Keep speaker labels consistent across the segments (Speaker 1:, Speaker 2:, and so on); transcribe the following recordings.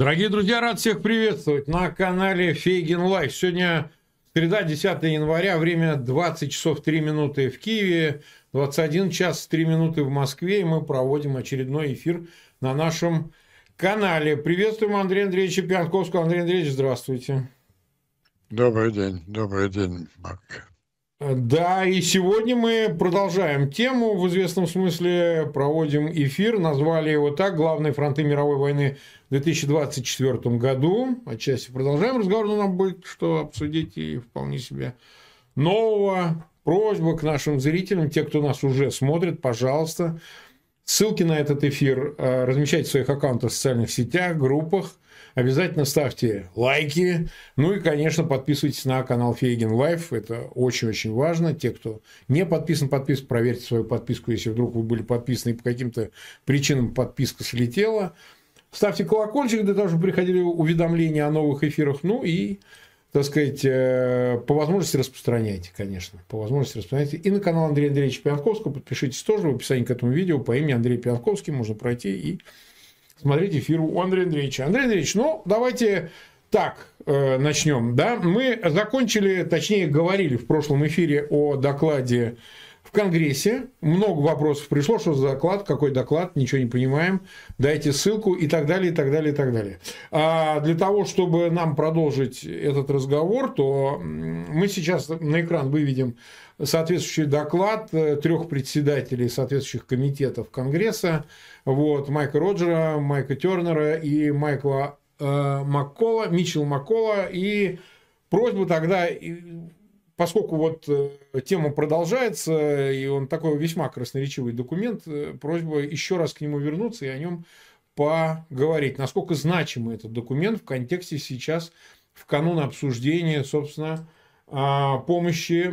Speaker 1: Дорогие друзья, рад всех приветствовать на канале Фейген Лайф. Сегодня среда, 10 января, время 20 часов 3 минуты в Киеве, 21 час 3 минуты в Москве, и мы проводим очередной эфир на нашем канале. Приветствуем Андрея Андреевича Пьянковского. Андрей Андреевич, здравствуйте.
Speaker 2: Добрый день, добрый день, Марк.
Speaker 1: Да, и сегодня мы продолжаем тему, в известном смысле проводим эфир, назвали его так, «Главные фронты мировой войны в 2024 году». Отчасти продолжаем разговор, но нам будет что обсудить и вполне себе нового. Просьба к нашим зрителям, те, кто нас уже смотрит, пожалуйста, ссылки на этот эфир э, размещайте в своих аккаунтах в социальных сетях, группах, Обязательно ставьте лайки. Ну и, конечно, подписывайтесь на канал Фейген Лайф. Это очень-очень важно. Те, кто не подписан, подписывайтесь. Проверьте свою подписку, если вдруг вы были подписаны и по каким-то причинам подписка слетела. Ставьте колокольчик для того, чтобы приходили уведомления о новых эфирах. Ну и так сказать, э, по возможности распространяйте, конечно, по возможности распространяйте. И на канал Андрея Андреевича Пьянковского подпишитесь тоже в описании к этому видео. По имени Андрей Пьянковский можно пройти и смотреть эфир у Андрея Андреевича. Андрей Андреевич, ну, давайте так э, начнем. Да? Мы закончили, точнее, говорили в прошлом эфире о докладе в Конгрессе. Много вопросов пришло, что за доклад, какой доклад, ничего не понимаем. Дайте ссылку и так далее, и так далее, и так далее. А для того, чтобы нам продолжить этот разговор, то мы сейчас на экран выведем соответствующий доклад э, трех председателей соответствующих комитетов Конгресса, вот, Майка Роджера, Майка Тернера и Майкла э, Маккола, Мичел Маккола, и просьбу тогда, поскольку вот э, тема продолжается, и он такой весьма красноречивый документ, э, просьба еще раз к нему вернуться и о нем поговорить, насколько значимый этот документ в контексте сейчас, в канун обсуждения, собственно, а, помощи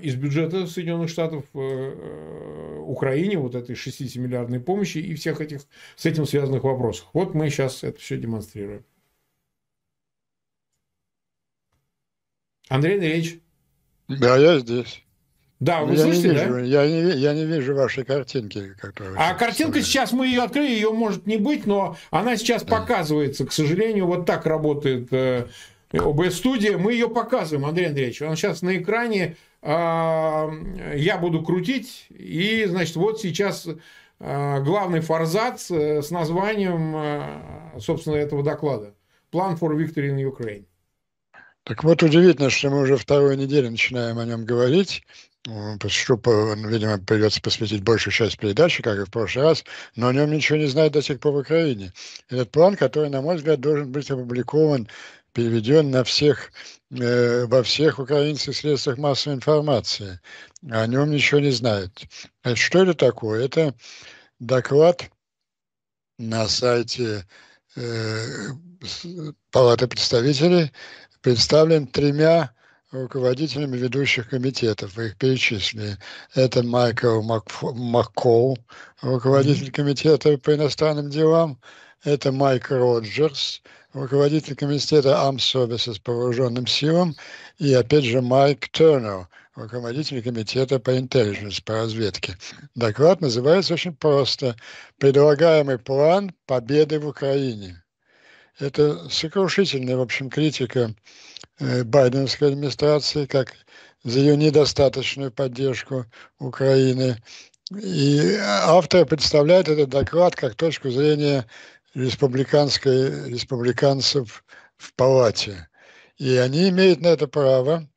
Speaker 1: из бюджета Соединенных Штатов э, э, Украине, вот этой 60-миллиардной помощи и всех этих с этим связанных вопросов. Вот мы сейчас это все демонстрируем. Андрей Андреевич. Да, я здесь.
Speaker 2: Да, вы я слышите, не вижу, да? Я не, я не вижу вашей картинки. Которую
Speaker 1: а картинка сейчас, мы ее открыли, ее может не быть, но она сейчас да. показывается. К сожалению, вот так работает э, ОБ-студия, мы ее показываем, Андрей Андреевич. Он сейчас на экране, а, я буду крутить, и, значит, вот сейчас а, главный форзац э, с названием, э, собственно, этого доклада. "План for Victory in Ukraine.
Speaker 2: Так вот, удивительно, что мы уже вторую неделю начинаем о нем говорить. Что, э, видимо, придется посвятить большую часть передачи, как и в прошлый раз, но о нем ничего не знает до сих пор в Украине. Этот план, который, на мой взгляд, должен быть опубликован переведен на всех, э, во всех украинских средствах массовой информации. О нем ничего не знают. А что это такое? Это доклад на сайте э, Палаты представителей представлен тремя руководителями ведущих комитетов. Вы их перечислили. Это Майкл Макфо, Маккол, руководитель комитета по иностранным делам. Это Майк Роджерс, руководитель комитета Armed Services по вооруженным силам, и опять же Майк Тернер, руководитель комитета по интеллигенс, по разведке. Доклад называется очень просто «Предлагаемый план победы в Украине». Это сокрушительная, в общем, критика э, байденской администрации, как за ее недостаточную поддержку Украины. И э, автор представляет этот доклад как точку зрения республиканской, республиканцев в палате. И они имеют на это право.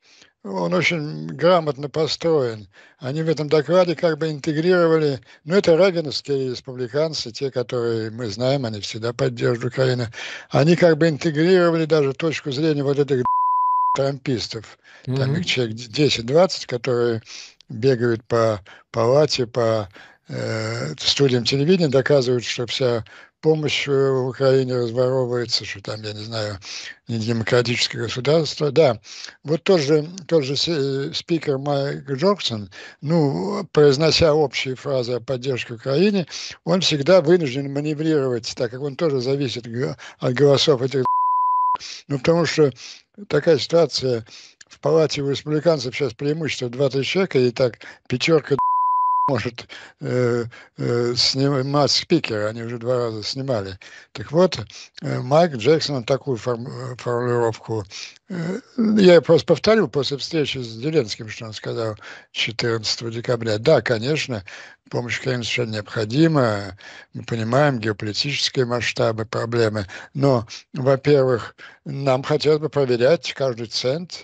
Speaker 2: Он очень грамотно построен. Они в этом докладе как бы интегрировали... Ну, это рагеновские республиканцы, те, которые мы знаем, они всегда поддерживают Украину. Они как бы интегрировали даже точку зрения вот этих трампистов. Mm-hmm. Там их человек 10-20, которые бегают по палате, по э, студиям телевидения, доказывают, что вся помощь э, в Украине разворовывается, что там, я не знаю, недемократическое государство. Да, вот тот же, тот же э, спикер Майк Джорксон, ну, произнося общие фразы о поддержке Украины, он всегда вынужден маневрировать, так как он тоже зависит от голосов этих ну, потому что такая ситуация в палате у республиканцев сейчас преимущество 20 человек, и так пятерка может э, э, снимать спикера, они уже два раза снимали. Так вот, э, Майк Джексон такую э, формулировку Э, я просто повторю после встречи с Зеленским, что он сказал 14 декабря. Да, конечно, помощь Украине совершенно необходима. Мы понимаем геополитические масштабы проблемы. Но, во-первых, нам хотелось бы проверять каждый цент,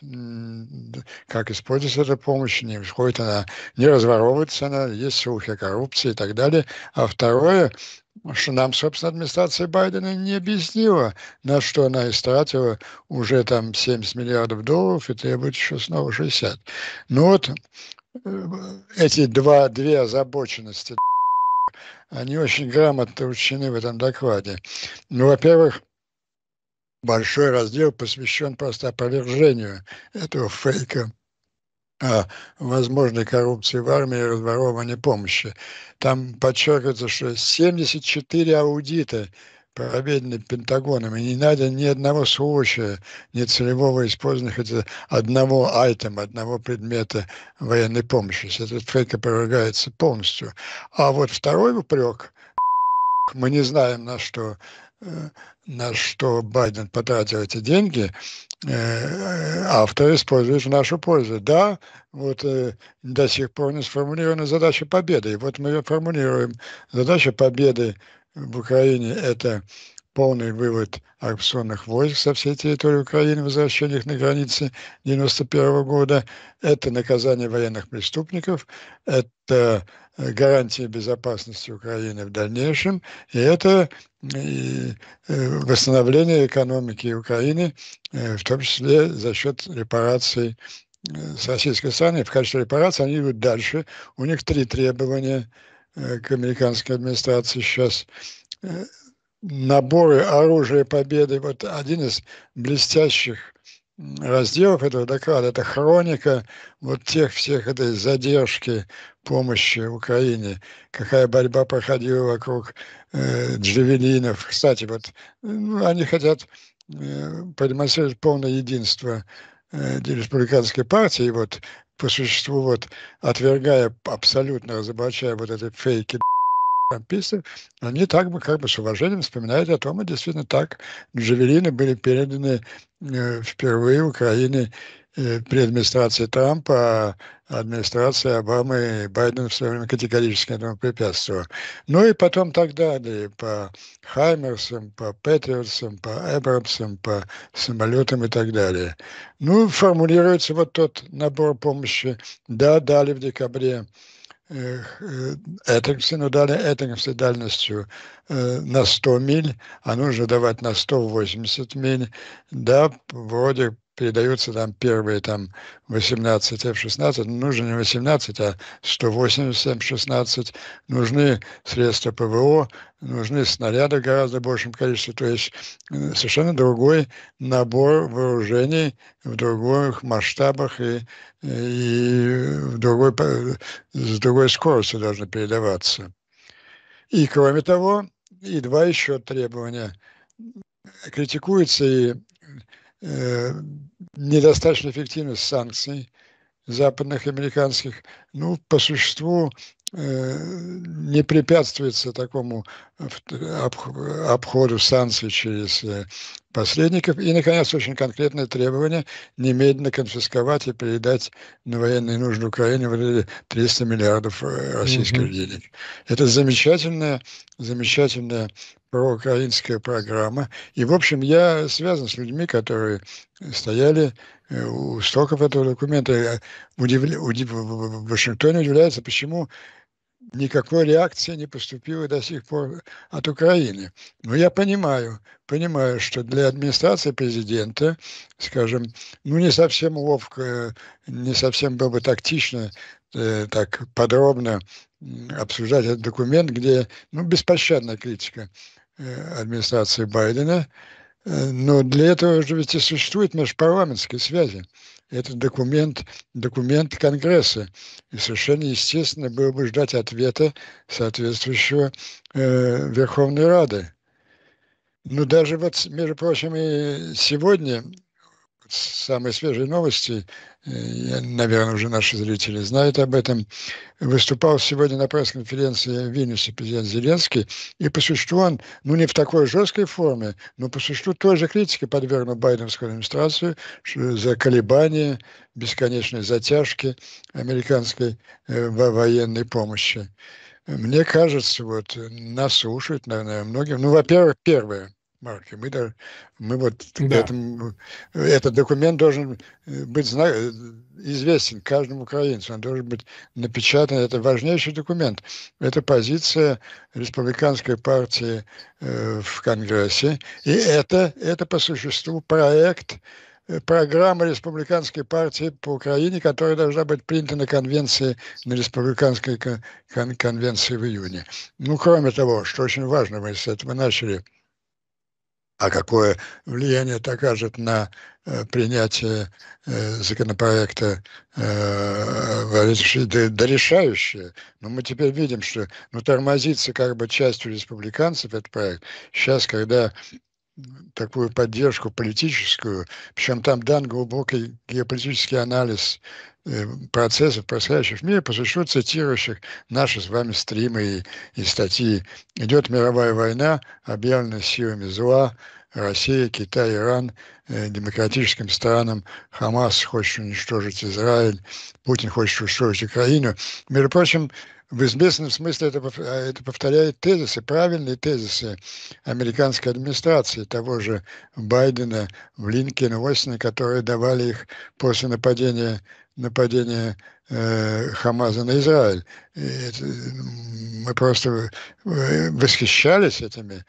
Speaker 2: как используется эта помощь, не исходит она, не разворовывается она, есть слухи о коррупции и так далее. А второе, что нам, собственно, администрация Байдена не объяснила, на что она истратила уже там 70 миллиардов долларов и требует еще снова 60. Ну вот э, эти два, две озабоченности, они очень грамотно учтены в этом докладе. Ну, во-первых, большой раздел посвящен просто опровержению этого фейка о возможной коррупции в армии и разворовывании помощи. Там подчеркивается, что 74 аудита проведены Пентагоном, и не надо ни одного случая нецелевого использования хотя одного айтема, одного предмета военной помощи. Этот фейк опровергается полностью. А вот второй упрек, мы не знаем, на что э, на что Байден потратил эти деньги, э, автор использует в нашу пользу. Да, вот э, до сих пор не сформулирована задача победы. И вот мы ее формулируем. Задача победы в Украине – это полный вывод акционных войск со всей территории Украины, возвращение их на границе 1991 года. Это наказание военных преступников, это э, гарантии безопасности Украины в дальнейшем, и это э, э, восстановление экономики Украины, в том числе за счет репараций с российской стороны. В качестве репарации они идут дальше. У них три требования к американской администрации сейчас наборы оружия победы. Вот один из блестящих разделов этого доклада – это хроника вот тех всех этой задержки помощи Украине, какая борьба проходила вокруг э, джавелинов. Кстати, вот э, ну, они хотят э, продемонстрировать полное единство э, республиканской партии, вот по существу вот отвергая, абсолютно разоблачая вот эти фейки Трамписты, они так бы как бы с уважением вспоминают о том, и действительно так джавелины были переданы э, впервые Украине э, при администрации Трампа, а администрация Обамы и Байдена в свое время категорически этому препятствовала. Ну и потом так далее, по Хаймерсам, по Петерсам, по Эбрамсам, по самолетам и так далее. Ну, формулируется вот тот набор помощи, да, дали в декабре Э, э, этим синодальной, этим дальностью э, на 100 миль, а нужно давать на 180 миль, да, вроде передаются там первые там 18 F-16, ну, нужно не 18, а 180 F-16, нужны средства ПВО, нужны снаряды в гораздо большем количестве, то есть э, совершенно другой набор вооружений в других масштабах и, и в другой, с другой скоростью должны передаваться. И кроме того, и два еще требования. Критикуется и Э, недостаточно эффективность санкций западных американских ну по существу Э, не препятствуется такому обходу санкций через э, посредников. И, наконец, очень конкретное требование немедленно конфисковать и передать на военные нужды Украины вроде 300 миллиардов э, российских угу. денег. Это замечательная, замечательная проукраинская программа. И, в общем, я связан с людьми, которые стояли у стоков этого документа. Удив... Удив... В Вашингтоне удивляется, почему никакой реакции не поступило до сих пор от Украины. Но я понимаю, понимаю, что для администрации президента, скажем, ну не совсем ловко, не совсем было бы тактично э, так подробно обсуждать этот документ, где ну, беспощадная критика э, администрации Байдена. Э, но для этого же ведь и существуют межпарламентские связи. Э, это документ, документ Конгресса. И совершенно естественно было бы ждать ответа соответствующего э, Верховной Рады. Но ну, даже вот, между прочим, и сегодня самые свежие новости Э, наверное, уже наши зрители знают об этом, выступал сегодня на пресс-конференции в Вильнюсе президент Зеленский, и по существу он, ну не в такой жесткой форме, но по существу той же критики подвергнул байденскую администрацию за колебания, бесконечные затяжки американской э, военной помощи. Мне кажется, вот нас слушают, наверное, многим. Ну, во-первых, первое – Марки. Мы, да, мы вот да. Этом, этот документ должен э, быть зна- э, известен каждому украинцу, он должен быть напечатан. Это важнейший документ. Это позиция республиканской партии э, в Конгрессе. И это, это по существу проект э, программа Республиканской партии по Украине, которая должна быть принята на конвенции, на Республиканской кон- конвенции в июне. Ну, кроме того, что очень важно, мы с этого начали – а какое влияние это окажет на э, принятие э, законопроекта э, дорешающее. Но ну, мы теперь видим, что ну, тормозится как бы частью республиканцев этот проект. Сейчас, когда такую поддержку политическую, причем там дан глубокий геополитический анализ Э, процессов, происходящих в мире, посвящу цитирующих наши с вами стримы и, и статьи. Идет мировая война, объявленная силами зла, Россия, Китай, Иран, э, демократическим странам. Хамас хочет уничтожить Израиль, Путин хочет уничтожить Украину. Между прочим, в известном смысле это, а, это повторяет тезисы, правильные тезисы американской администрации, того же Байдена, Блинкина, Остина, которые давали их после нападения нападения э, Хамаза на Израиль. Это, мы просто э, восхищались этими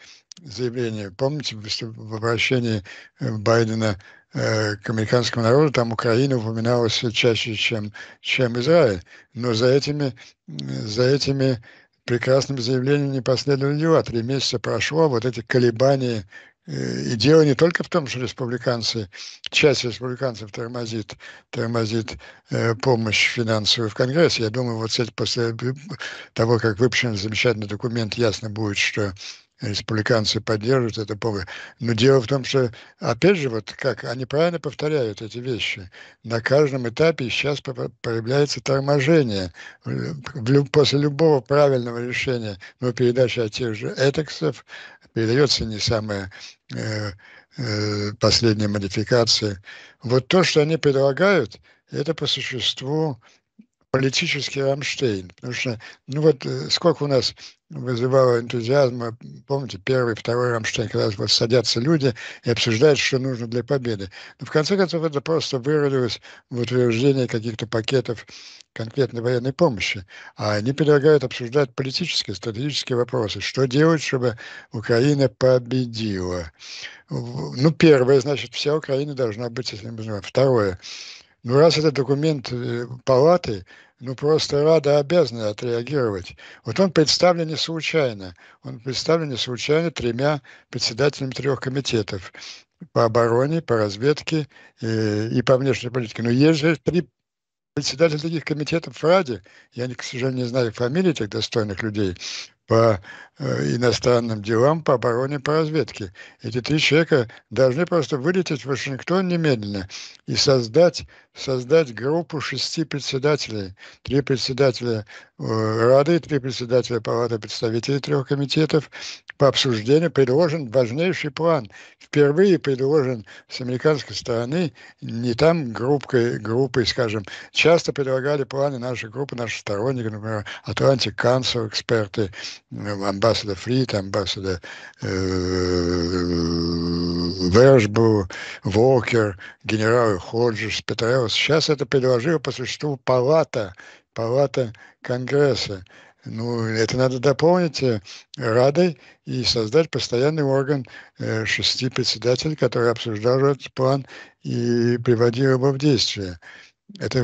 Speaker 2: заявлениями. Помните в обращении э, Байдена Э, к американскому народу, там Украина упоминалась чаще, чем, чем Израиль. Но за этими, за этими прекрасными заявлениями не последовали дела. Три месяца прошло, вот эти колебания э, и дело не только в том, что республиканцы, часть республиканцев тормозит, тормозит э, помощь финансовую в Конгрессе. Я думаю, вот после того, как выпущен замечательный документ, ясно будет, что республиканцы поддерживают это повод. Но дело в том, что, опять же, вот как, они правильно повторяют эти вещи. На каждом этапе сейчас появляется торможение. Э, после любого правильного решения, но передача от тех же этексов, передается не самая э, э, последняя модификация. Вот то, что они предлагают, это по существу политический Рамштейн. Потому что, ну вот, э, сколько у нас вызывало энтузиазма, помните, первый, второй Рамштейн, когда вот садятся люди и обсуждают, что нужно для победы. Но в конце концов это просто выродилось в утверждение каких-то пакетов конкретной военной помощи. А они предлагают обсуждать политические, стратегические вопросы. Что делать, чтобы Украина победила? Ну, первое, значит, вся Украина должна быть, если мы знаем. Второе, ну, раз это документ э, палаты, ну просто Рада обязана отреагировать. Вот он представлен не случайно. Он представлен не случайно тремя председателями трех комитетов по обороне, по разведке и, э, и по внешней политике. Но есть же три председателя таких комитетов в Раде. Я, к сожалению, не знаю фамилии этих достойных людей по э, иностранным делам, по обороне, по разведке. Эти три человека должны просто вылететь в Вашингтон немедленно и создать, создать группу шести председателей. Три председателя э, Рады, три председателя Палаты представителей трех комитетов. По обсуждению предложен важнейший план. Впервые предложен с американской стороны, не там группой, группой скажем. Часто предлагали планы нашей группы, наши сторонники, например, Атлантик Council, эксперты – амбассада Фрид, амбассада Вершбу, Волкер, генерал Ходжес, Петреус. Сейчас это предложила по существу палата, палата Конгресса. Ну, это надо дополнить э, Радой и создать постоянный орган э, шести председателей, который обсуждал этот план и приводил его в действие. Это э,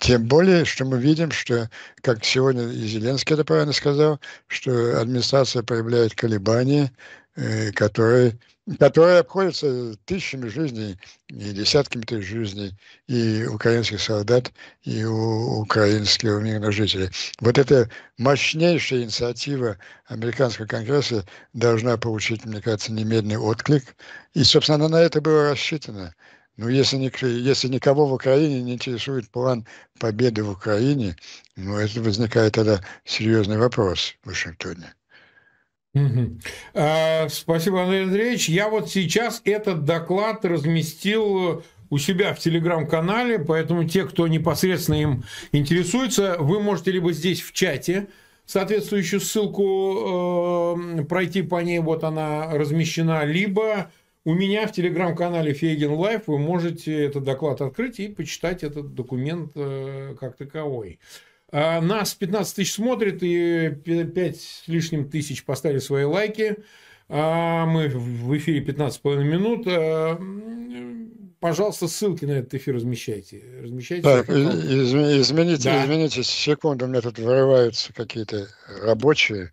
Speaker 2: тем более, что мы видим, что, как сегодня и Зеленский это правильно сказал, что администрация проявляет колебания, э, которые, которые обходятся тысячами жизней и десятками тысяч жизней и украинских солдат, и у украинских мирных жителей. Вот эта мощнейшая инициатива американского конгресса должна получить, мне кажется, немедленный отклик. И, собственно, она на это было рассчитано. Ну, если, если никого в Украине не интересует план победы в Украине, ну, это возникает тогда серьезный вопрос в Вашингтоне.
Speaker 1: Угу. А, спасибо, Андрей Андреевич. Я вот сейчас этот доклад разместил у себя в телеграм-канале, поэтому те, кто непосредственно им интересуется, вы можете либо здесь в чате соответствующую ссылку э, пройти по ней, вот она размещена, либо у меня в телеграм-канале Фейген Лайф вы можете этот доклад открыть и почитать этот документ э, как таковой. А, нас 15 тысяч смотрит и 5 с лишним тысяч поставили свои лайки. А, мы в эфире 15,5 минут. А, пожалуйста, ссылки на этот эфир размещайте. размещайте так, из,
Speaker 2: извините, да. извините, секунду, у меня тут вырываются какие-то рабочие.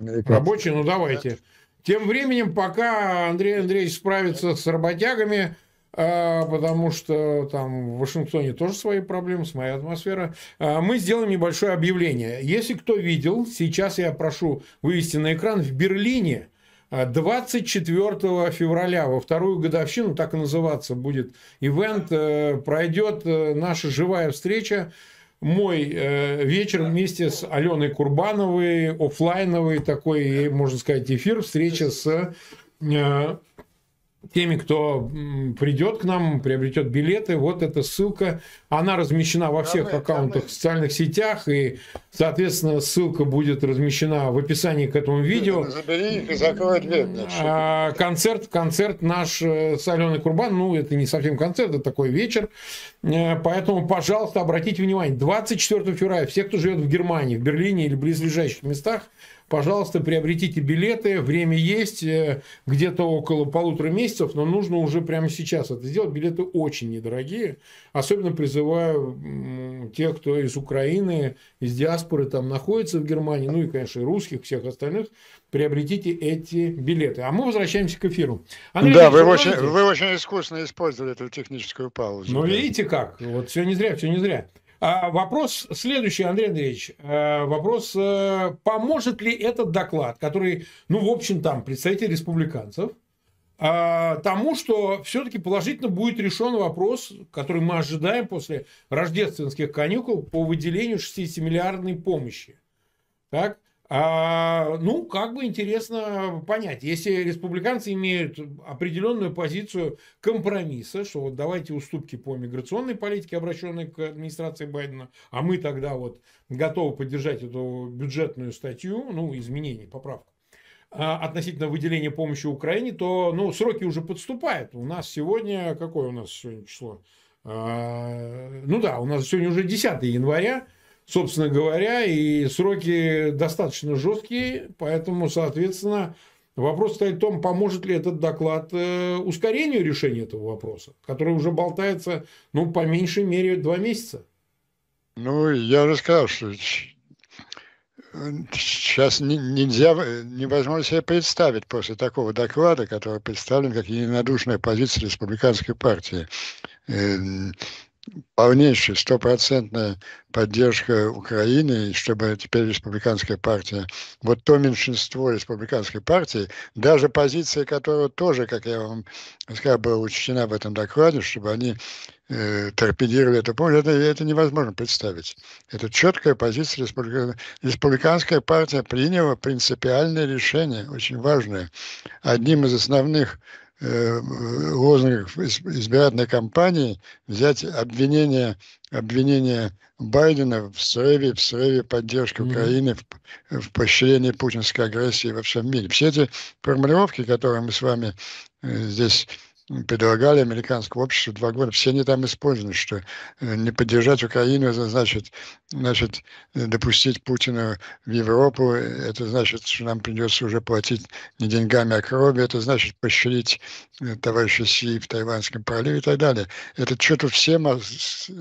Speaker 2: Рабочие, ну давайте.
Speaker 1: Да. Тем временем, пока Андрей Андреевич справится с работягами, а, потому что там в Вашингтоне тоже свои проблемы, с своя атмосфера. Мы сделаем небольшое объявление. Если кто видел, сейчас я прошу вывести на экран, в Берлине 24 а, февраля, во вторую годовщину, так и называться будет ивент, э, пройдет э, наша живая встреча мой э, вечер вместе с Аленой Курбановой, офлайновый такой, можно сказать, эфир, встреча с э, теми, кто придет к нам, приобретет билеты. Вот эта ссылка. Она размещена во всех Давай, аккаунтах в социальных сетях. И, соответственно, ссылка будет размещена в описании к этому видео. Ну, забери их и закрой дверь. А, концерт, концерт наш э, с Аленой Курбан. Ну, это не совсем концерт, это такой вечер. Э, поэтому, пожалуйста, обратите внимание. 24 февраля все, кто живет в Германии, в Берлине или близлежащих местах, пожалуйста, приобретите билеты, время есть, э, где-то около полутора месяцев, но нужно уже прямо сейчас это сделать. Билеты очень недорогие, особенно призываю тех, кто из Украины, из диаспоры там находится в Германии, ну и, конечно, и русских, всех остальных, приобретите эти билеты. А мы возвращаемся к эфиру. Андрей, да, вы очень, вы
Speaker 2: очень искусно использовали эту техническую паузу. Ну,
Speaker 1: видите как, вот все не зря, все не зря. А вопрос следующий, Андрей Андреевич. Э, вопрос, э, поможет ли этот доклад, который, ну, в общем, там, представители республиканцев, э, тому, что все-таки положительно будет решен вопрос, который мы ожидаем после рождественских каникул по выделению 60-миллиардной помощи. Так? А, ну, как бы интересно понять, если республиканцы имеют определенную позицию компромисса, что вот давайте уступки по миграционной политике, обращенной к администрации Байдена, а мы тогда вот готовы поддержать эту бюджетную статью, ну, изменение, поправку а, относительно выделения помощи Украине, то ну, сроки уже подступают. У нас сегодня, какое у нас сегодня число? А, ну да, у нас сегодня уже 10 января, собственно говоря, и сроки достаточно жесткие, поэтому, соответственно, вопрос стоит в том, поможет ли этот доклад э, ускорению решения этого вопроса, который уже болтается, ну, по меньшей мере, два месяца. Ну, я же сказал, что
Speaker 2: сейчас нельзя, невозможно себе представить после такого доклада, который представлен как единодушная позиция республиканской партии, э, полнейшая, стопроцентная поддержка Украины, чтобы теперь республиканская партия, вот то меньшинство республиканской партии, даже позиция которого тоже, как я вам сказал, была учтена в этом докладе, чтобы они э, торпедировали эту помощь, это, это невозможно представить. Это четкая позиция республиканской Республиканская партия приняла принципиальное решение, очень важное. Одним из основных Э, лозунгах избирательной кампании взять обвинение, обвинение Байдена в срыве, в срыве поддержки mm-hmm. Украины, в, в поощрении путинской агрессии во всем мире. Все эти формулировки, которые мы с вами э, здесь предлагали американскому обществу два года. Все они там использованы, что э, не поддержать Украину, это значит, значит э, допустить Путина в Европу, это значит, что нам придется уже платить не деньгами, а кровью, это значит поощрить э, товарища Си в тайваньском проливе и так далее. Это что-то все,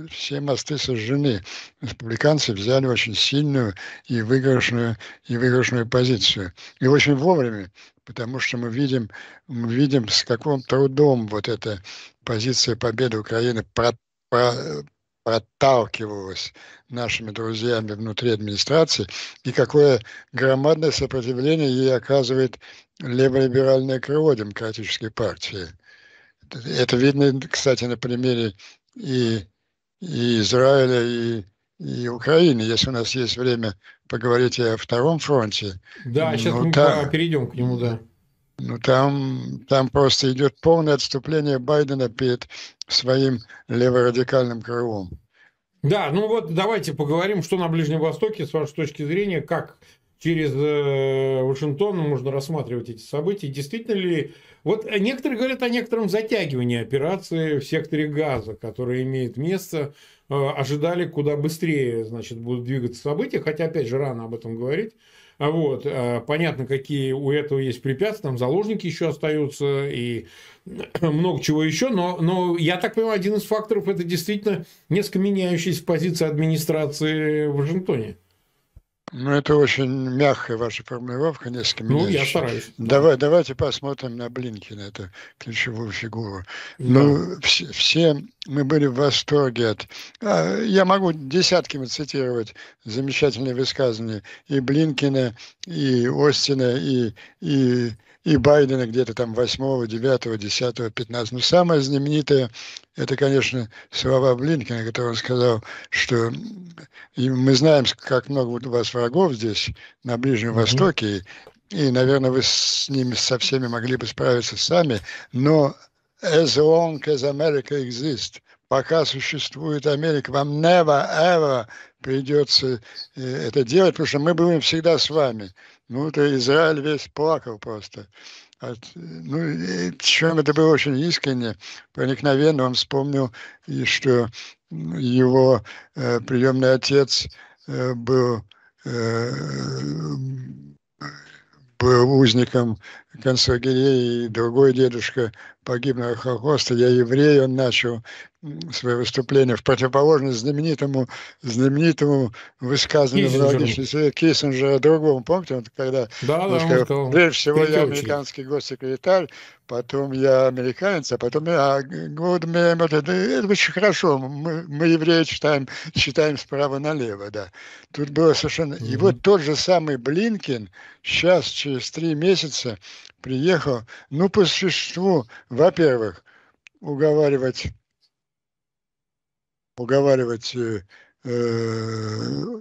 Speaker 2: все мосты сожжены. Республиканцы взяли очень сильную и выигрышную, и выигрышную позицию. И очень вовремя, потому что мы видим, мы видим, с каким трудом вот эта позиция победы Украины про, про, проталкивалась нашими друзьями внутри администрации, и какое громадное сопротивление ей оказывает леволиберальное крыло демократической партии. Это видно, кстати, на примере и, и Израиля, и и Украины, если у нас есть время поговорить о втором фронте.
Speaker 1: Да, ну, сейчас мы там, перейдем
Speaker 2: к нему, да. Ну, там, там просто идет полное отступление Байдена перед своим леворадикальным крылом.
Speaker 1: Да, ну вот давайте поговорим, что на Ближнем Востоке, с вашей точки зрения, как через э, Вашингтон можно рассматривать эти события. Действительно ли... Вот некоторые говорят о некотором затягивании операции в секторе газа, которая имеет место Э, ожидали куда быстрее, значит, будут двигаться события, хотя, опять же, рано об этом говорить. А вот. Э, понятно, какие у этого есть препятствия, там заложники еще остаются и много чего еще, но, но я так понимаю, один из факторов это действительно несколько меняющаяся позиция администрации в Вашингтоне.
Speaker 2: Ну, это очень мягкая ваша формулировка, несколько Ну, я стараюсь. Давай, да. Давайте посмотрим на Блинкина, это ключевую фигуру. Да. Ну, все, все мы были в восторге от... А, я могу десятками цитировать замечательные высказывания и Блинкина, и Остина, и, и и Байдена где-то там 8, 9, 10, 15. Но самое знаменитое, это, конечно, слова Блинкина, который сказал, что мы знаем, как много у вас врагов здесь, на Ближнем mm-hmm. Востоке, и, наверное, вы с ними со всеми могли бы справиться сами, но as long as America exists, пока существует Америка, вам never, ever придется э, это делать, потому что мы будем всегда с вами. Ну, это Израиль весь плакал просто. От, ну, и, причем это было очень искренне, проникновенно. Он вспомнил, и что его э, приемный отец э, был, э, был узником концлагерей, и другой дедушка погиб на Холокосте, я еврей, он начал свое выступление в противоположность знаменитому, знаменитому высказанному в аналогичной свете э, Киссинджера другому. Помните, он когда да, он да, он сказал, прежде всего я американский госсекретарь, потом я американец, а потом я а, Голдмейм, это, это очень хорошо, мы, мы евреи читаем, читаем справа налево, да. Тут было совершенно... Mm-hmm. И вот тот же самый Блинкин сейчас, через три месяца, приехал, ну, по существу, во-первых, уговаривать, уговаривать э, э,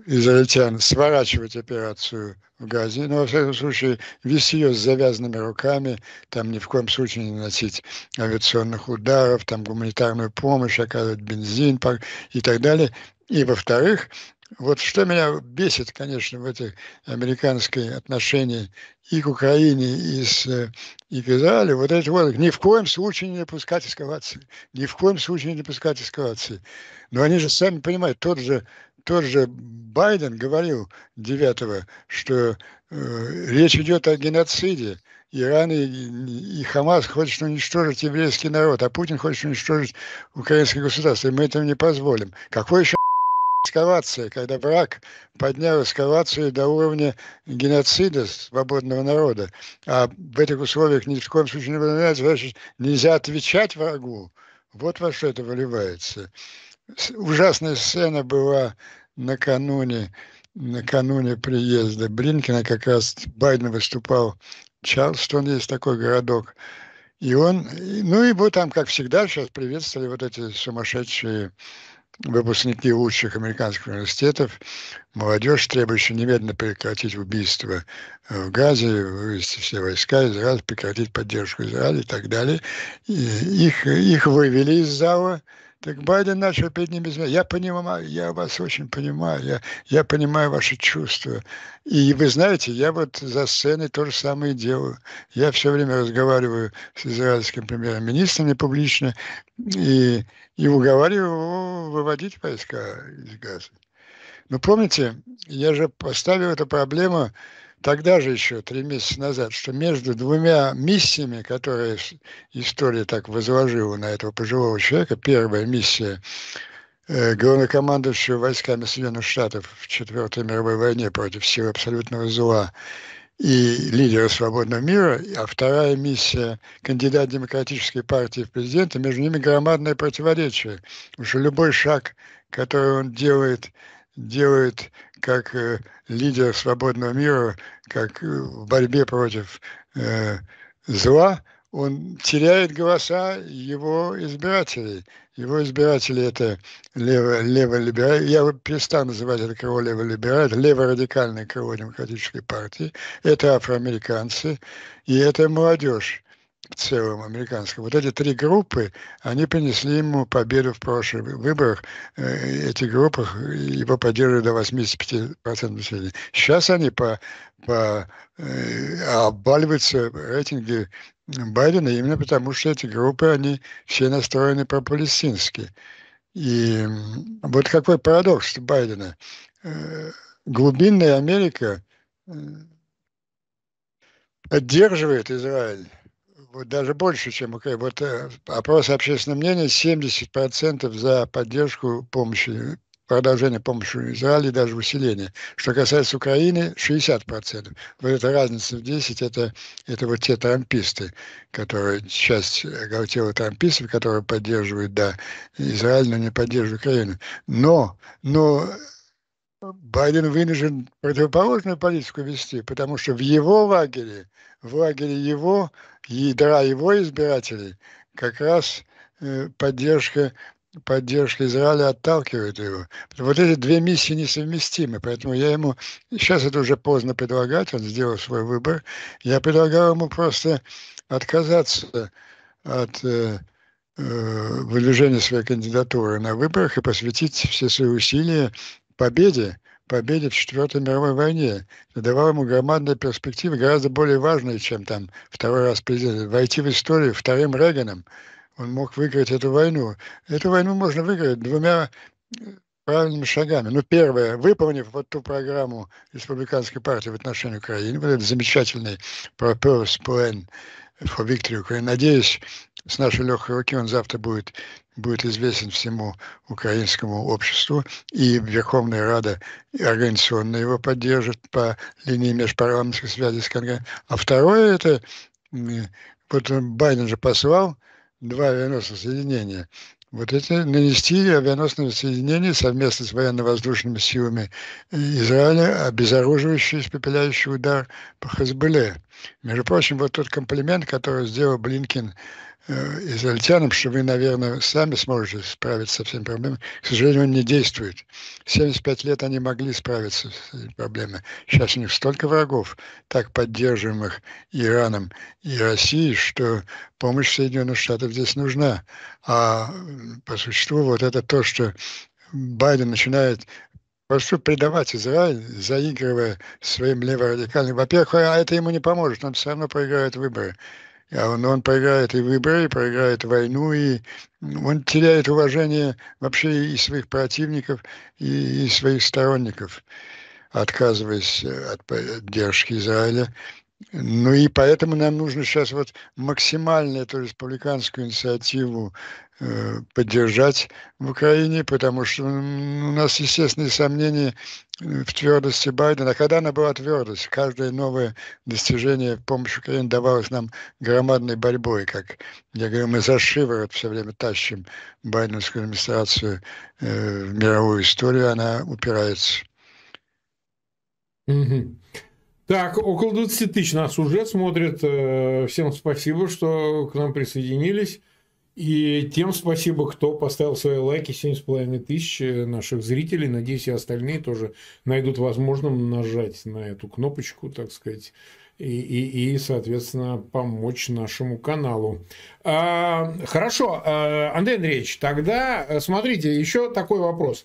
Speaker 2: израильтян сворачивать операцию в Газе, но, во всяком случае, вести ее с завязанными руками, там ни в коем случае не наносить авиационных ударов, там гуманитарную помощь, оказывать бензин и так далее. И, во-вторых, вот что меня бесит, конечно, в этих американской отношении и к Украине, и, с, э, и к Израилю, вот эти вот ни в коем случае не допускать эскалации. Ни в коем случае не допускать эскалации. Но они же сами понимают, тот же, тот же Байден говорил 9 что э, речь идет о геноциде. Иран и, и Хамас хочет уничтожить еврейский народ, а Путин хочет уничтожить украинское государство, и мы этого не позволим. Какой еще эскалации, когда враг поднял эскалацию до уровня геноцида свободного народа. А в этих условиях ни в коем случае не выполняется, значит, нельзя отвечать врагу. Вот во что это выливается. Ужасная сцена была накануне, накануне приезда Блинкина. Как раз Байден выступал в Чарльстон, есть такой городок. И он, ну и вот там, как всегда, сейчас приветствовали вот эти сумасшедшие выпускники лучших американских университетов, молодежь, требующая немедленно прекратить убийство э, в Газе, вывести все войска из Израиля, прекратить поддержку Израиля и так далее. И их, их вывели из зала, так Байден начал перед ними изменять. Я понимаю, я вас очень понимаю, я, я понимаю ваши чувства. И вы знаете, я вот за сценой то же самое делаю. Я все время разговариваю с израильским премьер-министром публично и, и уговариваю его выводить войска из Газа. Но ну, помните, я же поставил эту проблему тогда же еще, три месяца назад, что между двумя миссиями, которые история так возложила на этого пожилого человека, первая миссия э, главнокомандующего войсками Соединенных Штатов в Четвертой мировой войне против сил абсолютного зла и лидера свободного мира, а вторая миссия – кандидат демократической партии в президенты, между ними громадное противоречие. Потому что любой шаг, который он делает, делает как э, лидер свободного мира, как э, в борьбе против э, зла, он теряет голоса его избирателей. Его избиратели это лево, леволиберали, я перестану называть это крыло леволиберали, леворадикальное крыло демократической партии, это афроамериканцы, и это молодежь в целом американском. Вот эти три группы, они принесли ему победу в прошлых выборах. Э, эти группы э, его поддерживали до 85% населения. Сейчас они по, по, э, обваливаются рейтинге Байдена именно потому, что эти группы, они все настроены по-палестински. И вот какой парадокс Байдена. Глубинная Америка поддерживает Израиль даже больше, чем ОК. Вот э, опрос общественного мнения 70% за поддержку помощи продолжение помощи Израилю даже усиление. Что касается Украины, 60%. Вот эта разница в 10, это, это вот те трамписты, которые, часть галтела э, трампистов, которые поддерживают, да, Израиль, но не поддерживают Украину. Но, но Байден вынужден противоположную политику вести, потому что в его лагере – в лагере его, ядра его избирателей, как раз э, поддержка поддержка Израиля отталкивает его. Вот эти две миссии несовместимы, поэтому я ему, сейчас это уже поздно предлагать, он сделал свой выбор, я предлагал ему просто отказаться от э, э, выдвижения своей кандидатуры на выборах и посвятить все свои усилия победе победе в Четвертой мировой войне. Это давало ему громадные перспективы, гораздо более важные, чем там второй раз президент. Войти в историю вторым Рейганом. Он мог выиграть эту войну. Эту войну можно выиграть двумя э, правильными шагами. Ну, первое, выполнив вот ту программу республиканской партии в отношении Украины, вот этот замечательный «Propose Plan for Victory Ukraine», надеюсь, с нашей легкой руки он завтра будет, будет известен всему украинскому обществу, и Верховная Рада организационно его поддержит по линии межпарламентских связей с Конгрессом. А второе – это вот Байден же послал два авианосных соединения. Вот эти нанести авианосное соединение совместно с военно-воздушными силами Израиля, обезоруживающий, испепеляющий удар по Хазбеле. Между прочим, вот тот комплимент, который сделал Блинкин Э, израильтянам, что вы, наверное, сами сможете справиться со всеми проблемами. К сожалению, он не действует. 75 лет они могли справиться с этой проблемой. Сейчас у них столько врагов, так поддерживаемых Ираном и Россией, что помощь Соединенных Штатов здесь нужна. А по существу вот это то, что Байден начинает просто предавать Израиль, заигрывая своим леворадикальным. Во-первых, а это ему не поможет, он все равно проиграет выборы. А он, он проиграет и выборы, и проиграет войну, и он теряет уважение вообще и своих противников, и, и своих сторонников, отказываясь э, от поддержки Израиля ну и поэтому нам нужно сейчас вот максимально эту республиканскую инициативу э, поддержать в Украине, потому что у нас естественные сомнения э, в твердости Байдена. А когда она была твердость, каждое новое достижение в помощь Украине давалось нам громадной борьбой. Как я говорю, мы за шиворот все время тащим байденскую администрацию э, в мировую историю, она упирается.
Speaker 1: Mm-hmm. Так, около 20 тысяч нас уже смотрят. Э, всем спасибо, что к нам присоединились. И тем спасибо, кто поставил свои лайки, 7,5 тысяч э, наших зрителей. Надеюсь, и остальные тоже найдут возможным нажать на эту кнопочку, так сказать, и, и, и соответственно, помочь нашему каналу. А, хорошо, э, Андрей Андреевич, тогда смотрите, еще такой вопрос.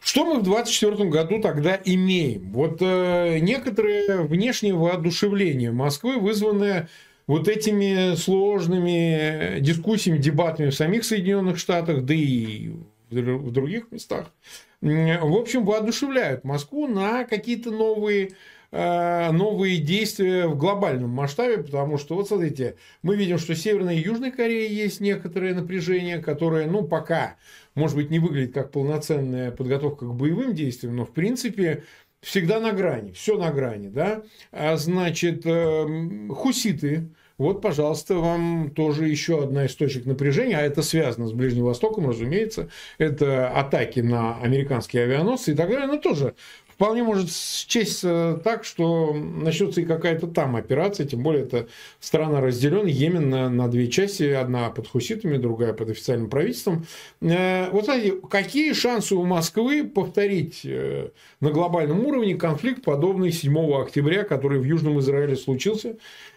Speaker 1: Что мы в 2024 году тогда имеем? Вот э, некоторое внешнее воодушевление Москвы, вызванное вот этими сложными э, дискуссиями, дебатами в самих Соединенных Штатах, да и в других местах, в общем, воодушевляют Москву на какие-то новые Э, новые действия в глобальном масштабе, потому что, вот смотрите, мы видим, что в Северной и Южной Корее есть некоторое напряжение, которое, ну, пока, может быть, не выглядит как полноценная подготовка к боевым действиям, но, в принципе, всегда на грани, все на грани, да. А, значит, э, хуситы, вот, пожалуйста, вам тоже еще одна из точек напряжения, а это связано с Ближним Востоком, разумеется, это атаки на американские авианосцы и так далее, но тоже вполне может счесться э, так, что начнется и какая-то там операция, тем более это страна разделена, Йемен на, на две части, одна под хуситами, другая под официальным правительством. Э, вот, знаете, какие шансы у Москвы повторить э, на глобальном уровне конфликт, подобный 7 октября, который в Южном Израиле случился,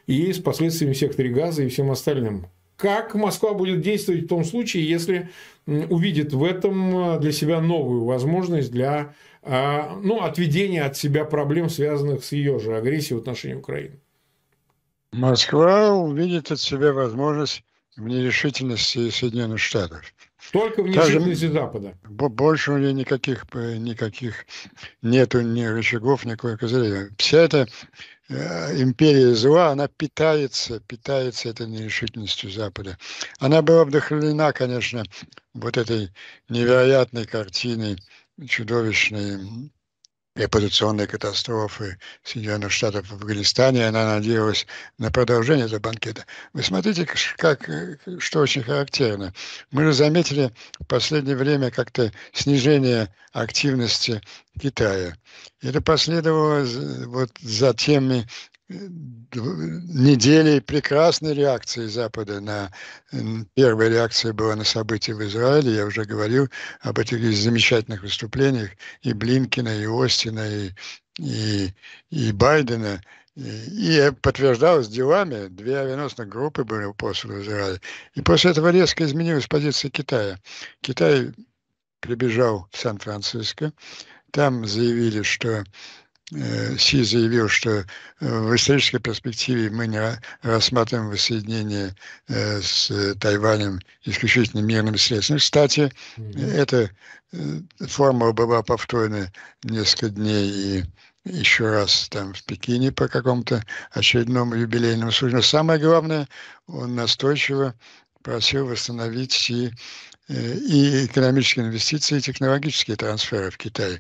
Speaker 1: и с последствиями в секторе газа и всем остальным. Как Москва будет действовать в том случае, если увидит в этом э, для себя новую возможность для а, ну, отведения от себя проблем, связанных с ее же агрессией в отношении Украины?
Speaker 2: Москва увидит от себя возможность в нерешительности Соединенных Штатов. Только в нерешительности Даже Запада. Больше у нее никаких, э, никаких нету ни рычагов, никакой козырей. Вся эта Э, империя зла, она питается, питается этой нерешительностью Запада. Она была вдохновлена, конечно, вот этой невероятной картиной чудовищной репутационной катастрофы Соединенных Штатов в Афганистане, она надеялась на продолжение этого банкета. Вы смотрите, как, э, что очень характерно. Мы же заметили в последнее время как-то снижение активности Китая. Это последовало вот за теми недели прекрасной реакции Запада на первая реакция была на события в Израиле. Я уже говорил об этих замечательных выступлениях и Блинкина, и Остина, и, и, и Байдена. И подтверждалось делами, две авианосных группы были посланы в Израиль. И после этого резко изменилась позиция Китая. Китай прибежал в Сан-Франциско, там заявили, что Э, Си заявил, что э, в исторической перспективе мы не рассматриваем воссоединение э, с Тайванем исключительно мирным средством. Ну, кстати, mm-hmm. эта формула была повторена несколько дней и еще раз там в Пекине по какому-то очередному юбилейному случаю. Но самое главное, он настойчиво просил восстановить Си и экономические инвестиции, и технологические трансферы в Китай.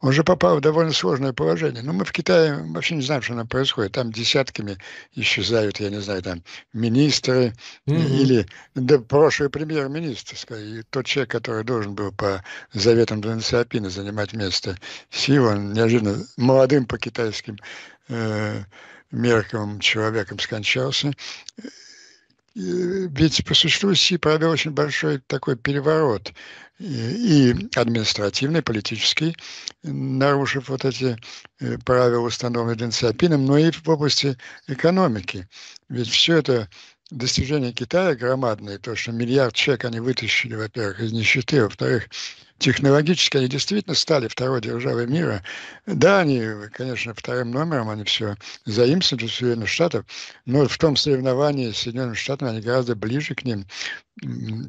Speaker 2: Он же попал в довольно сложное положение. Но ну, мы в Китае вообще не знаем, что там происходит. Там десятками исчезают, я не знаю, там министры mm-hmm. или да, прошлый премьер-министр, и тот человек, который должен был по заветам Дэн Сиапина занимать место Си, он неожиданно молодым по китайским э, меркам человеком скончался ведь по существу Си провел очень большой такой переворот и административный, и политический, нарушив вот эти э, правила, установленные Дэн Сиапином, но и в области экономики. Ведь все это достижение Китая громадное, то, что миллиард человек они вытащили, во-первых, из нищеты, во-вторых, технологически они действительно стали второй державой мира. Да, они, конечно, вторым номером, они все заимствуют у Соединенных Штатов, но в том соревновании с Соединенными Штатами они гораздо ближе к ним,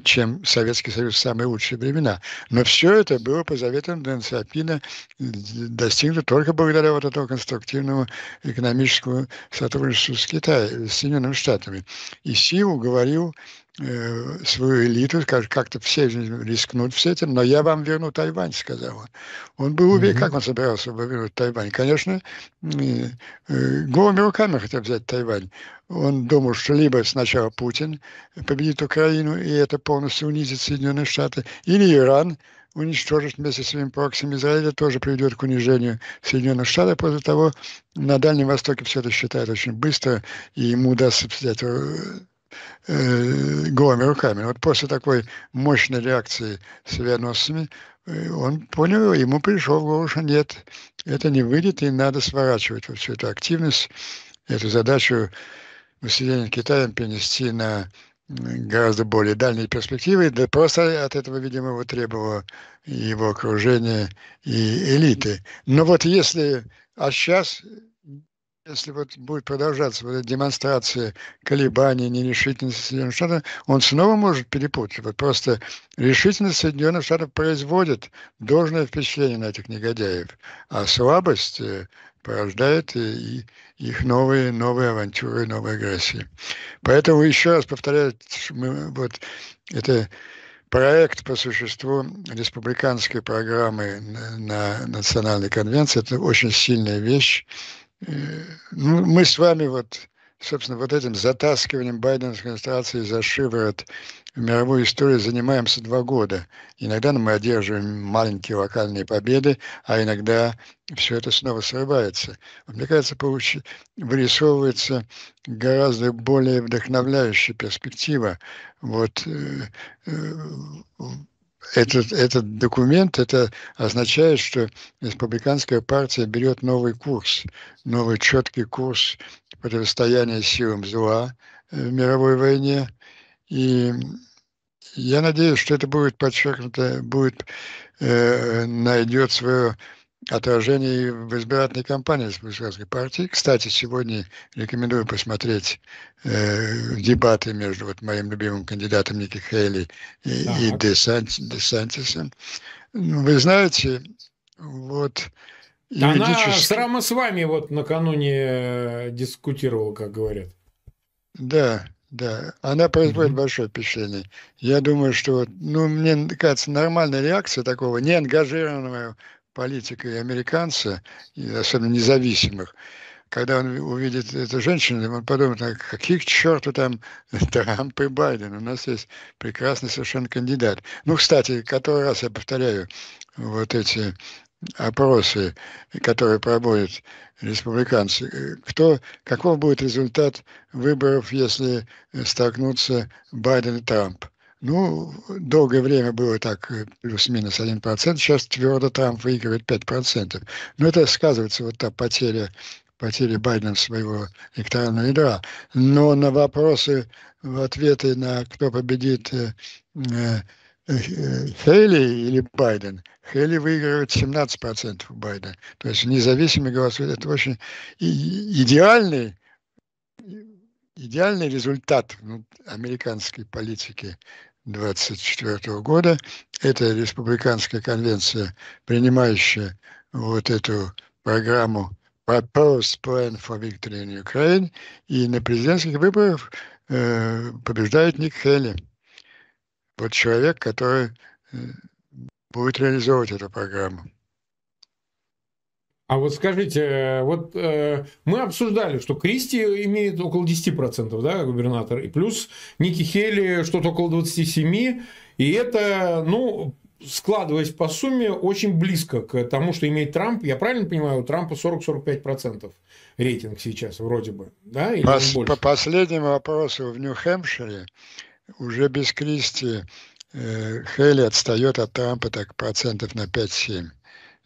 Speaker 2: чем Советский Союз в самые лучшие времена. Но все это было по заветам Дэн Сапина достигнуто только благодаря вот этому конструктивному экономическому сотрудничеству с Китаем, с Соединенными Штатами. И Си говорил Э, свою элиту, скажет, как-то все рискнут с этим, но я вам верну Тайвань, сказал он. Он был уверен, mm-hmm. как он собирался вернуть Тайвань. Конечно, э, э, голыми руками хотел взять Тайвань. Он думал, что либо сначала Путин победит Украину, и это полностью унизит Соединенные Штаты, или Иран, уничтожить вместе с своим проксием Израиля тоже приведет к унижению Соединенных Штатов. После того, на Дальнем Востоке все это считают очень быстро, и ему удастся взять э, э, голыми руками. Вот после такой мощной реакции с авианосцами э, он понял, ему пришел в голову, что нет, это не выйдет, и надо сворачивать вот всю эту активность, эту задачу населения Китая перенести на гораздо более дальние перспективы. Да просто от этого, видимо, его требовало его окружение и элиты. Но вот если... А сейчас если вот будет продолжаться вот эта демонстрация колебаний, нерешительности Соединенных Штатов, он снова может перепутать. Вот просто решительность Соединенных Штатов производит должное впечатление на этих негодяев, а слабость э, порождает и, и их новые, новые авантюры, новые агрессии. Поэтому еще раз повторяю, мы, вот это проект по существу республиканской программы на, на национальной конвенции – это очень сильная вещь, ну, мы с вами вот, собственно, вот этим затаскиванием байденской администрации за шиворот в мировую историю занимаемся два года. Иногда мы одерживаем маленькие локальные победы, а иногда все это снова срывается. Мне кажется, получ... вырисовывается гораздо более вдохновляющая перспектива вот, э, э, этот, этот документ это означает, что республиканская партия берет новый курс, новый четкий курс противостояния силам зла э, в мировой войне. И я надеюсь, что это будет подчеркнуто, будет, э, найдет свое отражений в избирательной кампании республиканской партии. Кстати, сегодня рекомендую посмотреть э, дебаты между вот, моим любимым кандидатом Ники Хейли и, ага. и Десантисом. Ну, вы знаете,
Speaker 1: вот... Юридически... Она срама с вами вот накануне э, дискутировала, как говорят. Да, да, она производит mm-hmm. большое впечатление.
Speaker 2: Я думаю, что, ну, мне кажется, нормальная реакция такого неангажированного политика и американца, особенно независимых, когда он увидит эту женщину, он подумает, а какие черту там Трамп и Байден? У нас есть прекрасный совершенно кандидат. Ну, кстати, который раз я повторяю, вот эти опросы, которые проводят республиканцы, кто, каков будет результат выборов, если столкнутся Байден и Трамп? Ну, долгое время было так, э, плюс-минус 1%, сейчас твердо Трамп выигрывает 5%. Но это сказывается вот та потеря потеря Байдена своего электорального ядра. Но на вопросы, в ответы на кто победит э, э, э Хейли или Байден, Хейли выигрывает 17% у Байдена. То есть независимый голосует. Это очень идеальный идеальный результат ну, американской политики 1924 года. Это республиканская конвенция, принимающая вот эту программу Proposed Plan for Victory in Ukraine. И на президентских выборах э, побеждает Ник Хелли. Вот человек, который э, будет реализовывать эту программу.
Speaker 1: А вот скажите, э, вот э, мы обсуждали, что Кристи имеет около 10%, да, губернатор, и плюс Ники Хелли что-то около 27%, и это, ну, складываясь по сумме, очень близко к тому, что имеет Трамп. Я правильно понимаю, у Трампа 40-45% рейтинг сейчас вроде бы,
Speaker 2: да? Или по, по последнему вопросу в Нью-Хэмпшире уже без Кристи э, Хелли отстает от Трампа так процентов на 5-7%.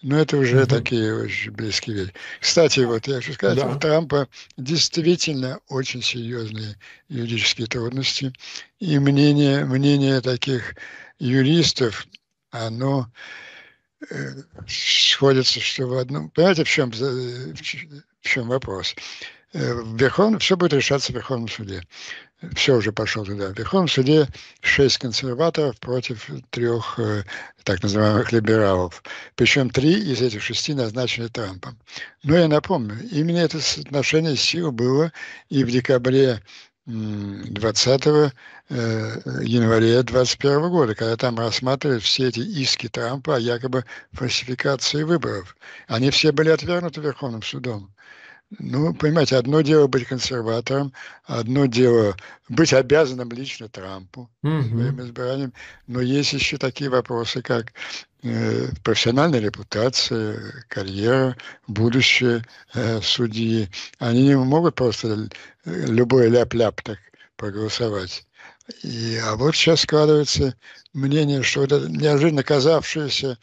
Speaker 2: Но это уже mm-hmm. такие очень близкие вещи. Кстати, вот я хочу сказать, да. у Трампа действительно очень серьезные юридические трудности. И мнение, мнение таких юристов, оно э, сходится, что в одном... Понимаете, в чем, э, в чем вопрос? Э, в Верховном, все будет решаться в Верховном суде все уже пошел туда. В Верховном суде шесть консерваторов против трех э, так называемых либералов. Причем три из этих шести назначены Трампом. Но я напомню, именно это соотношение сил было и в декабре 20 э, января 2021 года, когда там рассматривали все эти иски Трампа о а якобы фальсификации выборов. Они все были отвергнуты Верховным судом. Ну, понимаете, одно дело быть консерватором, одно дело быть обязанным лично Трампу угу. своим избранием, но есть еще такие вопросы, как э, профессиональная репутация, карьера, будущее э, судьи. Они не могут просто э, любой ляп-ляп так проголосовать. И, а вот сейчас складывается мнение, что это неожиданно казавшееся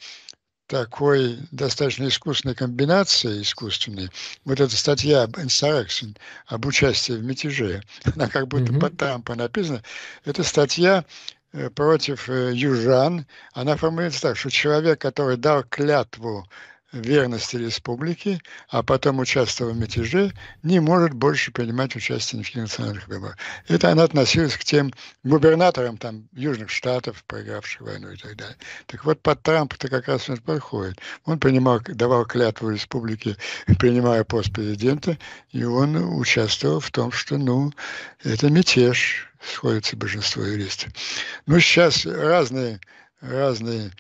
Speaker 2: такой достаточно искусственной комбинации, искусственной, вот эта статья об инсаракшн, об участии в мятеже, она как будто mm-hmm. под Трампа написана, это статья э, против э, южан, она формулируется так, что человек, который дал клятву верности республики, а потом участвовал в мятеже, не может больше принимать участие ни в каких национальных выборах. Это она относилась к тем губернаторам там, Южных Штатов, проигравших войну и так далее. Так вот, под трампа это как раз он проходит. Он принимал, давал клятву республике, принимая пост президента, и он участвовал в том, что, ну, это мятеж, сходится большинство юристов. Ну, сейчас разные разные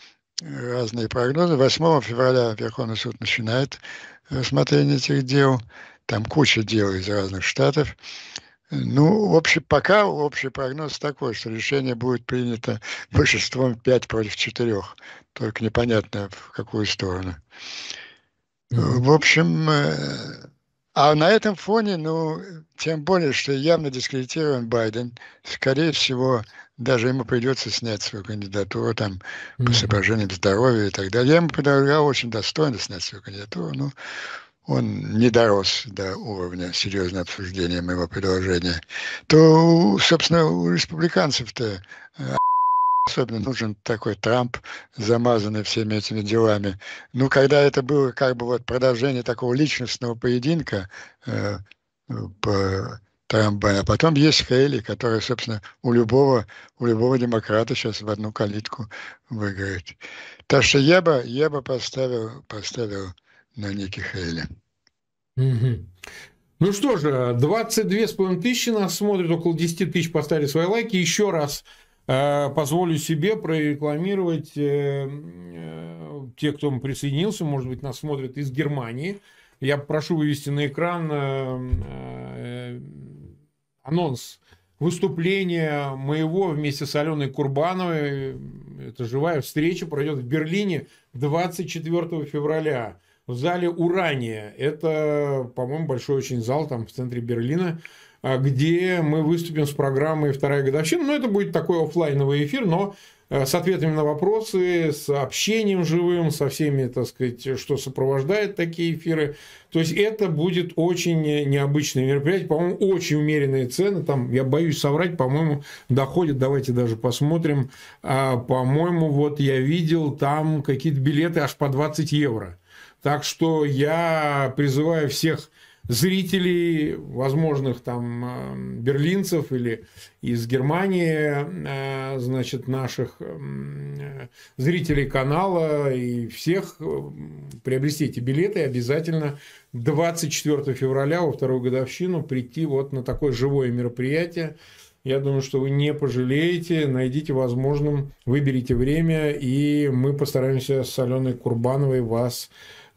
Speaker 2: разные прогнозы. 8 февраля Верховный суд начинает рассмотрение этих дел. Там куча дел из разных штатов. Ну, общий, пока общий прогноз такой, что решение будет принято большинством 5 против 4, только непонятно в какую сторону. В общем, э, а на этом фоне, ну, тем более, что явно дискредитирован Байден, скорее всего, даже ему придется снять свою кандидатуру там mm-hmm. по соображениям здоровья и так далее. Я ему предлагал очень достойно снять свою кандидатуру, но он не дорос до уровня серьезного обсуждения моего предложения, то, собственно, у республиканцев-то а, особенно нужен такой Трамп, замазанный всеми этими делами. Ну, когда это было как бы вот продолжение такого личностного поединка э, ну, по Трампа, а потом есть Хейли, которая, собственно, у любого, у любого демократа сейчас в одну калитку выиграет. Так что я бы, я бы поставил, поставил на Ники Хейли.
Speaker 1: Mm-hmm. Ну что же, 22,5 тысячи нас смотрят, около 10 тысяч поставили свои лайки. Еще раз Э, позволю себе прорекламировать э, э, те, кто присоединился, может быть, нас смотрят из Германии. Я прошу вывести на экран анонс выступления моего вместе с Аленой Курбановой. Это живая встреча пройдет в Берлине 24 февраля в зале Урания. Это, по-моему, большой очень зал там в центре Берлина. А где мы выступим с программой «Вторая годовщина». Ну, это будет такой офлайновый эфир, но э, с ответами на вопросы, с общением живым, со всеми, так сказать, что сопровождает такие эфиры. То есть это будет очень э, необычное мероприятие, по-моему, очень умеренные цены. Там, я боюсь соврать, по-моему, доходит, давайте даже посмотрим. А, по-моему, вот я видел там какие-то билеты аж по 20 евро. Так что я призываю всех зрителей, возможных там э, берлинцев или из Германии, э, значит, наших э, зрителей канала и всех. Приобрести билеты и обязательно 24 февраля во вторую годовщину прийти вот на такое живое мероприятие. Я думаю, что вы не пожалеете, найдите возможным, выберите время, и мы постараемся с Аленой Курбановой вас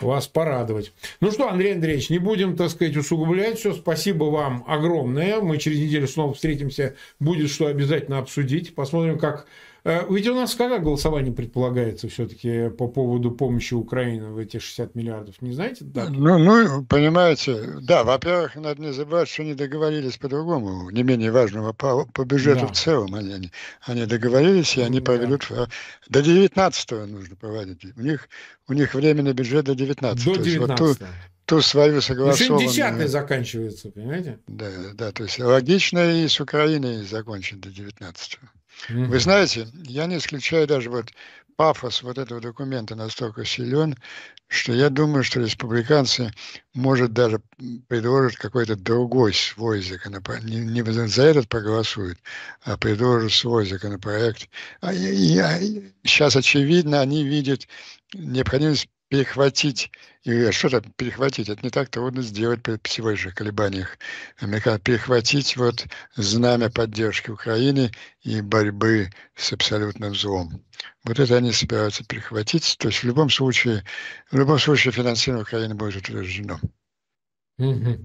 Speaker 1: вас порадовать. Ну что, Андрей Андреевич, не будем, так сказать, усугублять все. Спасибо вам огромное. Мы через неделю снова встретимся. Будет что обязательно обсудить. Посмотрим, как Э, ведь у нас когда голосование предполагается все-таки по поводу помощи Украине в эти 60 миллиардов? Не знаете? Да. Ну, ну, понимаете,
Speaker 2: да, во-первых, надо не забывать, что они договорились по-другому, не менее важного по, по бюджету да. в целом. Они, они договорились, и они ну да. проведут... До 19 нужно проводить. У них, у них время на бюджет до 19 До 19 вот ту, свою согласованную... 70
Speaker 1: заканчивается,
Speaker 2: понимаете? Да, да, то есть логично и с Украиной закончить до 19 -го. Вы знаете, я не исключаю даже вот пафос вот этого документа настолько силен, что я думаю, что республиканцы, может, даже предложат какой-то другой свой законопроект. Не, не за этот проголосуют, а предложат свой законопроект. А, я и, сейчас, очевидно, они видят необходимость перехватить, и что там перехватить, это не так трудно сделать при сегодняшних колебаниях. Перехватить вот знамя поддержки Украины и борьбы с абсолютным злом. Вот это они собираются перехватить. То есть в любом случае, в любом случае финансирование Украины будет утверждено.
Speaker 1: Угу.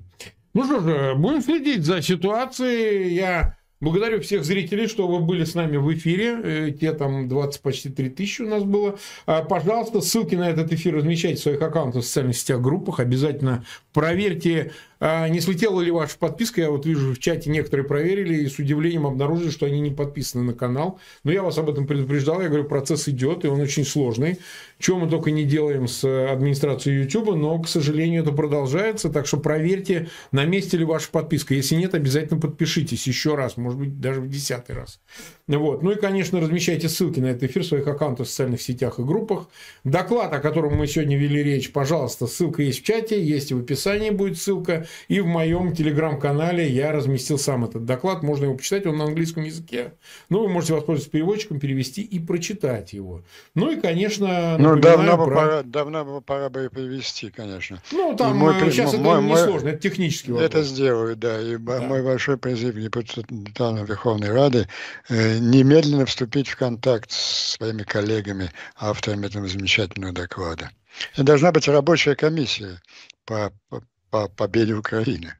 Speaker 1: Ну что же э, будем следить за ситуацией. Я Благодарю всех зрителей, что вы были с нами в эфире. Э, те там 20 почти 3 тысячи у нас было. А, пожалуйста, ссылки на этот эфир размещайте в своих аккаунтах в социальных сетях, группах. Обязательно проверьте а не слетела ли ваша подписка? Я вот вижу в чате, некоторые проверили и с удивлением обнаружили, что они не подписаны на канал. Но я вас об этом предупреждал. Я говорю, процесс идет, и он очень сложный. Чего мы только не делаем с администрацией YouTube, но, к сожалению, это продолжается. Так что проверьте, на месте ли ваша подписка. Если нет, обязательно подпишитесь еще раз, может быть, даже в десятый раз. Вот. Ну и, конечно, размещайте ссылки на этот эфир в своих аккаунтах в социальных сетях и группах. Доклад, о котором мы сегодня вели речь, пожалуйста, ссылка есть в чате, есть и в описании будет ссылка. И в моем телеграм-канале я разместил сам этот доклад. Можно его почитать, он на английском языке. Но ну, вы можете воспользоваться переводчиком, перевести и прочитать его. Ну и, конечно, ну, давно, про... бы пора, давно бы пора бы перевести, конечно. Ну, там мой, сейчас э, мой, это мой, сложно,
Speaker 2: мой, это технический вопрос. Это сделаю, да. И да. мой большой призыв депутатам Верховной Рады э, немедленно вступить в контакт с своими коллегами, авторами этого замечательного доклада. И должна быть рабочая комиссия по, по, по победе Украины.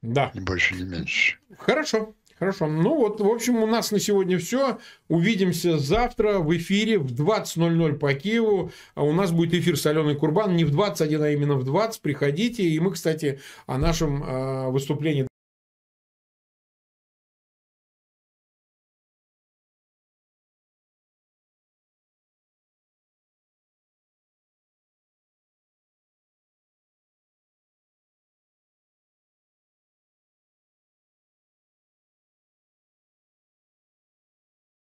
Speaker 2: Да. Ни больше, ни меньше.
Speaker 1: Хорошо. Хорошо. Ну вот, в общем, у нас на сегодня все. Увидимся завтра в эфире в 20.00 по Киеву. а У нас будет эфир с Аленой Курбан. Не в 21, а именно в 20. Приходите. И мы, кстати, о нашем а, выступлении